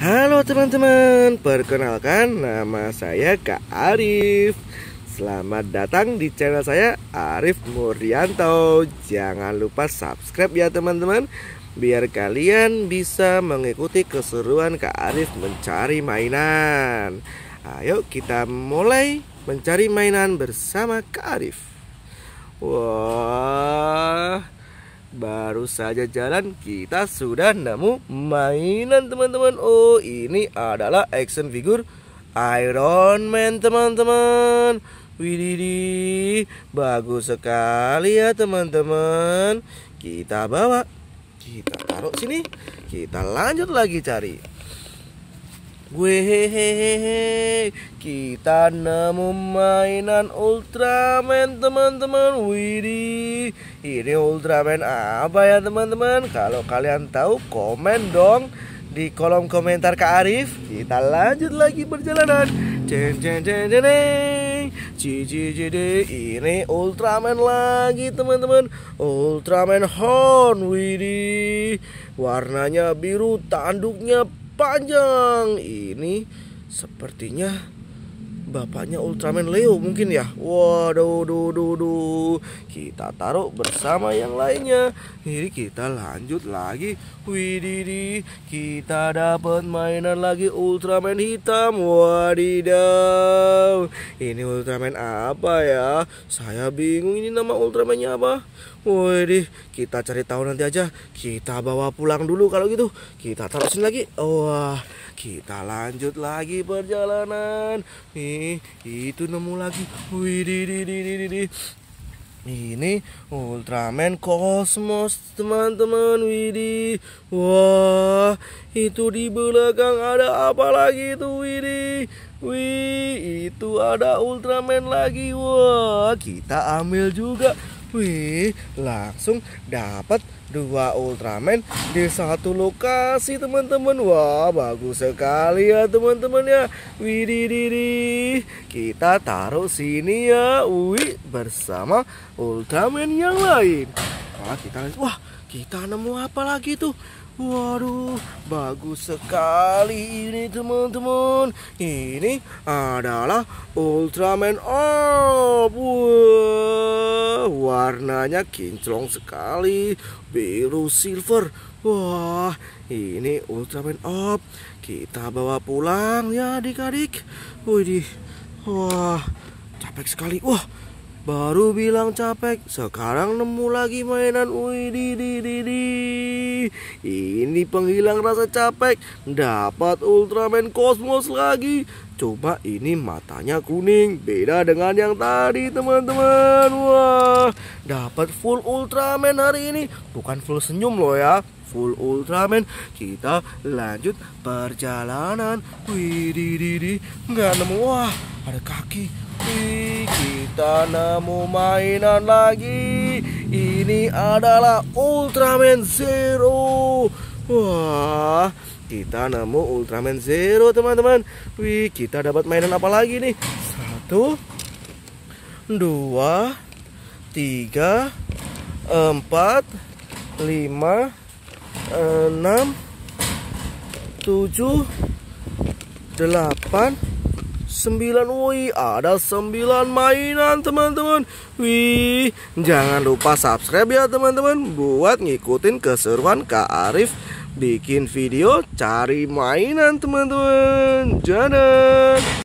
Halo teman-teman, perkenalkan nama saya Kak Arif Selamat datang di channel saya Arif Muryanto Jangan lupa subscribe ya teman-teman Biar kalian bisa mengikuti keseruan Kak Arif mencari mainan Ayo kita mulai mencari mainan bersama Kak Arif Wah wow. Baru saja jalan kita sudah nemu mainan teman-teman Oh ini adalah action figure Iron Man teman-teman Widih bagus sekali ya teman-teman Kita bawa kita taruh sini kita lanjut lagi cari Gue hehehehe, Kita nemu mainan Ultraman teman-teman Widih Ini Ultraman apa ya teman-teman Kalau kalian tahu komen dong di kolom komentar Kak Arif Kita lanjut lagi perjalanan Ceng ceng ceng ceng cici ini Ultraman lagi teman-teman Ultraman Horn Widih Warnanya biru Tanduknya panjang. Ini sepertinya bapaknya Ultraman Leo mungkin ya waduh duh, duh, duh. kita taruh bersama yang lainnya ini kita lanjut lagi Widiri, kita dapat mainan lagi Ultraman hitam wadidaw ini Ultraman apa ya saya bingung ini nama Ultramannya apa Wih, kita cari tahu nanti aja. Kita bawa pulang dulu kalau gitu. Kita taruh sini lagi. Wah, kita lanjut lagi perjalanan. Ini itu nemu lagi wih ini Ultraman Cosmos teman-teman Widi Wah itu di belakang ada apa lagi itu Widi Wih itu ada Ultraman lagi Wah kita ambil juga Wih, langsung dapat dua Ultraman di satu lokasi teman-teman. Wah, bagus sekali ya teman-teman ya. Widididi, kita taruh sini ya. Wih, bersama Ultraman yang lain kita wah kita nemu apa lagi tuh Waduh, bagus sekali ini teman-teman. Ini adalah Ultraman Orb. Wah, warnanya kinclong sekali, biru silver. Wah, ini Ultraman Orb. Kita bawa pulang ya adik-adik. Wih, wah, capek sekali. Wah, Baru bilang capek, sekarang nemu lagi mainan. Wih, di, di, di, di. Ini penghilang rasa capek. Dapat Ultraman Cosmos lagi. Coba ini matanya kuning, beda dengan yang tadi, teman-teman. Wah, dapat full Ultraman hari ini. Bukan full senyum loh ya, full Ultraman Kita lanjut perjalanan di di Nggak nemu Wah ada kaki Wih, kita nemu mainan lagi ini adalah Ultraman Zero wah kita nemu Ultraman Zero teman-teman wih kita dapat mainan apa lagi nih satu dua tiga empat lima enam tujuh delapan 9 woi ada 9 mainan teman-teman Wih jangan lupa subscribe ya teman-teman Buat ngikutin keseruan Kak Arif Bikin video cari mainan teman-teman jangan